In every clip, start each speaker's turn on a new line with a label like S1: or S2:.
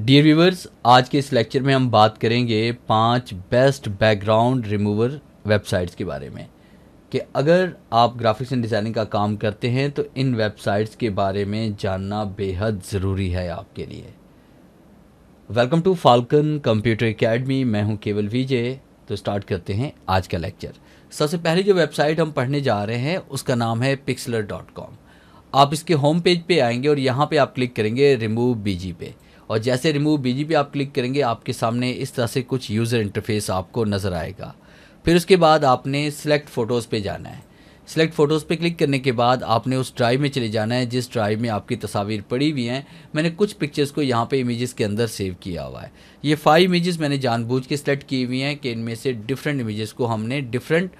S1: dear viewers आज के इस लेक्चर में हम बात करेंगे पांच बेस्ट बैकग्राउंड रिमूवर वेबसाइट्स के बारे में कि अगर आप ग्राफिक्स एंड डिज़ाइनिंग का काम करते हैं तो इन वेबसाइट्स के बारे में जानना बेहद ज़रूरी है आपके लिए welcome to Falcon computer academy मैं हूं केवल विजय तो स्टार्ट करते हैं आज का लेक्चर सबसे पहले जो वेबसाइट हम पढ़ने जा रहे हैं उसका नाम है पिक्सलर डॉट कॉम आप इसके होम पेज पे आएंगे और यहाँ पर आप क्लिक करेंगे रिमूव बीजी पे और जैसे रिमूव बीजीपी आप क्लिक करेंगे आपके सामने इस तरह से कुछ यूज़र इंटरफेस आपको नज़र आएगा फिर उसके बाद आपने सेलेक्ट फ़ोटोज़ पे जाना है सेलेक्ट फ़ोटोज़ पे क्लिक करने के बाद आपने उस ड्राइव में चले जाना है जिस ड्राइव में आपकी तस्वीर पड़ी हुई हैं मैंने कुछ पिक्चर्स को यहाँ पे इमेजेस के अंदर सेव किया हुआ है ये फाइव इमेजेस मैंने जानबूझ के सेलेक्ट की हुई हैं कि इनमें से डिफरेंट इमेजेस को हमने डिफरेंट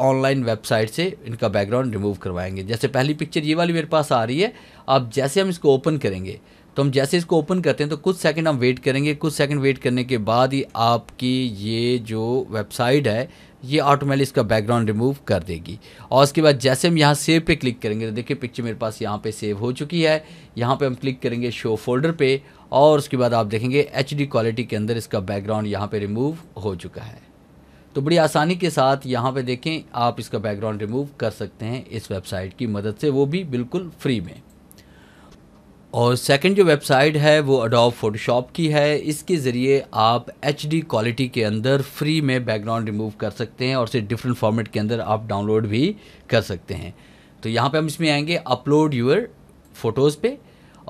S1: ऑनलाइन वेबसाइट से इनका बैकग्राउंड रिमूव करवाएंगे जैसे पहली पिक्चर ये वाली मेरे पास आ रही है अब जैसे हम इसको ओपन करेंगे तो हम जैसे इसको ओपन करते हैं तो कुछ सेकंड हम वेट करेंगे कुछ सेकंड वेट करने के बाद ही आपकी ये जो वेबसाइट है ये ऑटोमेटिक इसका बैकग्राउंड रिमूव कर देगी और उसके बाद जैसे हम यहाँ सेव पे क्लिक करेंगे तो देखिए पिक्चर मेरे पास यहाँ पे सेव हो चुकी है यहाँ पे हम क्लिक करेंगे शो फोल्डर पे और उसके बाद आप देखेंगे एच क्वालिटी के अंदर इसका बैकग्राउंड यहाँ पर रिमूव हो चुका है तो बड़ी आसानी के साथ यहाँ पर देखें आप इसका बैकग्राउंड रिमूव कर सकते हैं इस वेबसाइट की मदद से वो भी बिल्कुल फ्री में और सेकंड जो वेबसाइट है वो अडोब फोटोशॉप की है इसके ज़रिए आप एच क्वालिटी के अंदर फ्री में बैकग्राउंड रिमूव कर सकते हैं और इसे डिफरेंट फॉर्मेट के अंदर आप डाउनलोड भी कर सकते हैं तो यहाँ पे हम इसमें आएंगे अपलोड यूर फोटोज़ पे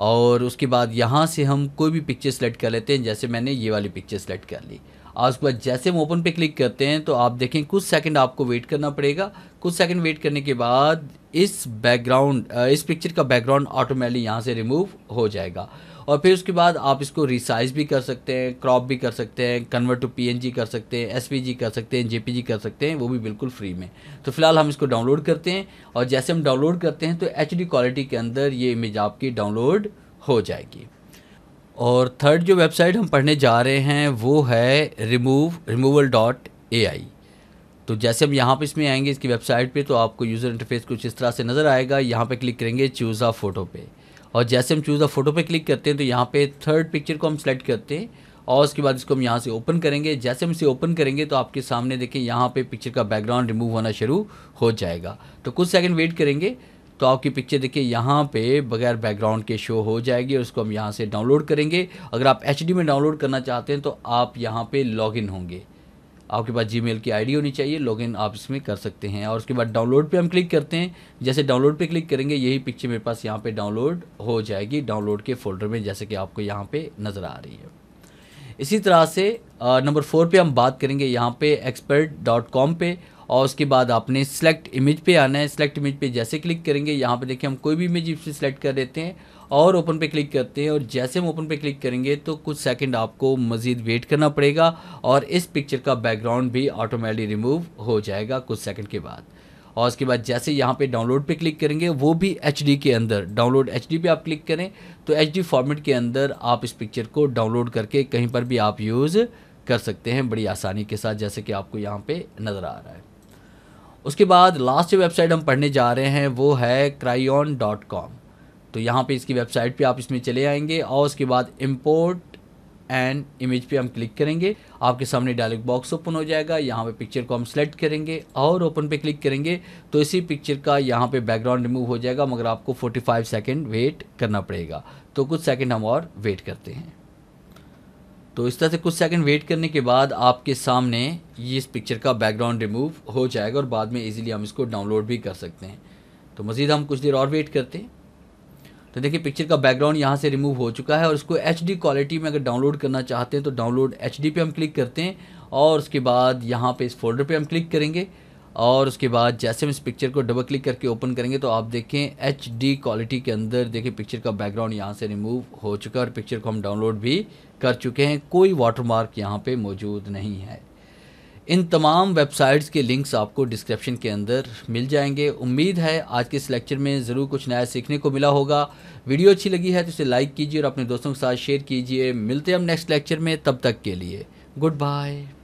S1: और उसके बाद यहाँ से हम कोई भी पिक्चर सेलेक्ट कर लेते हैं जैसे मैंने ये वाली पिक्चर सेलेक्ट कर ली और उसके बाद जैसे हम ओपन पे क्लिक करते हैं तो आप देखें कुछ सेकंड आपको वेट करना पड़ेगा कुछ सेकंड वेट करने के बाद इस बैकग्राउंड इस पिक्चर का बैकग्राउंड ऑटोमेटिकली यहाँ से रिमूव हो जाएगा और फिर उसके बाद आप इसको रिसाइज भी कर सकते हैं क्रॉप भी कर सकते हैं कन्वर्ट टू पी कर सकते हैं एस कर सकते हैं जे कर सकते हैं वो भी बिल्कुल फ्री में तो फिलहाल हम इसको डाउनलोड करते हैं और जैसे हम डाउनलोड करते हैं तो एच क्वालिटी के अंदर ये इमेज आपकी डाउनलोड हो जाएगी और थर्ड जो वेबसाइट हम पढ़ने जा रहे हैं वो है remove removal dot A I तो जैसे हम यहाँ पर इसमें आएंगे इसकी वेबसाइट पे तो आपको यूज़र इंटरफेस कुछ इस तरह से नज़र आएगा यहाँ पे क्लिक करेंगे चूज़ आ फ़ोटो पे और जैसे हम चूज़ आ फ़ोटो पे क्लिक करते हैं तो यहाँ पे थर्ड पिक्चर को हम सेलेक्ट करते हैं और उसके बाद इसको हम यहाँ से ओपन करेंगे जैसे हम इसे ओपन करेंगे तो आपके सामने देखें यहाँ पे पिक्चर का बैकग्राउंड रिमूव होना शुरू हो जाएगा तो कुछ सेकंड वेट करेंगे तो आपकी पिक्चर देखिए यहाँ पे बगैर बैकग्राउंड के शो हो जाएगी और उसको हम यहाँ से डाउनलोड करेंगे अगर आप एच में डाउनलोड करना चाहते हैं तो आप यहाँ पे लॉगिन होंगे आपके पास जी की आईडी होनी चाहिए लॉगिन आप इसमें कर सकते हैं और उसके बाद डाउनलोड पे हम क्लिक करते हैं जैसे डाउनलोड पे क्लिक करेंगे यही पिक्चर मेरे पास यहाँ पे डाउनलोड हो जाएगी डाउनलोड के फोल्डर में जैसे कि आपको यहाँ पे नज़र आ रही है इसी तरह से नंबर फोर पे हम बात करेंगे यहाँ पे एक्सपर्ट डॉट कॉम पर और उसके बाद आपने सेलेक्ट इमेज पे आना है सेलेक्ट इमेज पे जैसे क्लिक करेंगे यहाँ पे देखिए हम कोई भी इमेज इसे सेलेक्ट कर देते हैं और ओपन पे क्लिक करते हैं और जैसे हम ओपन पे क्लिक करेंगे तो कुछ सेकंड आपको मज़ीद वेट करना पड़ेगा और इस पिक्चर का बैकग्राउंड भी ऑटोमेटिक रिमूव हो जाएगा कुछ सेकंड के बाद और उसके बाद जैसे यहाँ पे डाउनलोड पे क्लिक करेंगे वो भी एच के अंदर डाउनलोड एच पे आप क्लिक करें तो एच फॉर्मेट के अंदर आप इस पिक्चर को डाउनलोड करके कहीं पर भी आप यूज़ कर सकते हैं बड़ी आसानी के साथ जैसे कि आपको यहाँ पे नज़र आ रहा है उसके बाद लास्ट जो वेबसाइट हम पढ़ने जा रहे हैं वो है क्राइन डॉट कॉम तो यहाँ पे इसकी वेबसाइट पे आप इसमें चले आएंगे और उसके बाद इम्पोर्ट एंड इमेज पे हम क्लिक करेंगे आपके सामने डायलॉग बॉक्स ओपन हो जाएगा यहाँ पे पिक्चर को हम सेलेक्ट करेंगे और ओपन पे क्लिक करेंगे तो इसी पिक्चर का यहाँ पे बैकग्राउंड रिमूव हो जाएगा मगर आपको 45 सेकंड वेट करना पड़ेगा तो कुछ सेकंड हम और वेट करते हैं तो इस तरह से कुछ सेकंड वेट करने के बाद आपके सामने ये इस पिक्चर का बैकग्राउंड रिमूव हो जाएगा और बाद में इजीली हम इसको डाउनलोड भी कर सकते हैं तो मज़ीद हम कुछ देर और वेट करते हैं तो देखिए पिक्चर का बैकग्राउंड यहाँ से रिमूव हो चुका है और इसको एच क्वालिटी में अगर डाउनलोड करना चाहते हैं तो डाउनलोड एच पे हम क्लिक करते हैं और उसके बाद यहाँ पे इस फोल्डर पे हम क्लिक करेंगे और उसके बाद जैसे हम इस पिक्चर को डबल क्लिक करके ओपन करेंगे तो आप देखें एच डी क्वालिटी के अंदर देखिए पिक्चर का बैकग्राउंड यहाँ से रिमूव हो चुका है और पिक्चर को हम डाउनलोड भी कर चुके हैं कोई वाटर मार्क यहाँ पर मौजूद नहीं है इन तमाम वेबसाइट्स के लिंक्स आपको डिस्क्रिप्शन के अंदर मिल जाएंगे उम्मीद है आज के इस लेक्चर में ज़रूर कुछ नया सीखने को मिला होगा वीडियो अच्छी लगी है तो इसे लाइक कीजिए और अपने दोस्तों के साथ शेयर कीजिए मिलते हैं हम नेक्स्ट लेक्चर में तब तक के लिए गुड बाय